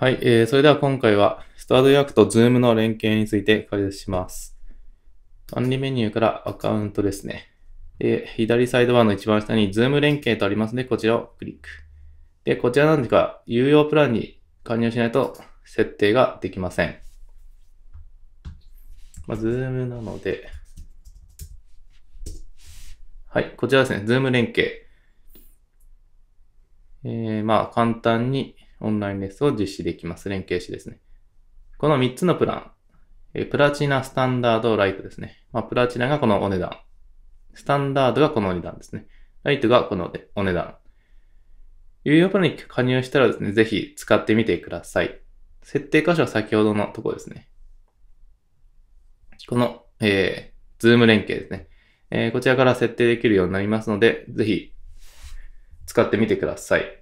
はい、えー、それでは今回は、スタード予約とズームの連携について解説します。管理メニューからアカウントですね。で、左サイドバーの一番下にズーム連携とありますので、こちらをクリック。で、こちらなんですが、有用プランに加入しないと設定ができません。まあ、ズームなので、はい、こちらですね、ズーム連携。えー、まあ、簡単にオンラインレッスンを実施できます。連携詞ですね。この3つのプラン。えプラチナ、スタンダード、ライトですね。まあ、プラチナがこのお値段。スタンダードがこのお値段ですね。ライトがこのお値段。有料プランに加入したらですね、ぜひ使ってみてください。設定箇所は先ほどのとこですね。この、えー、ズーム連携ですね、えー、こちらから設定できるようになりますので、ぜひ使ってみてください。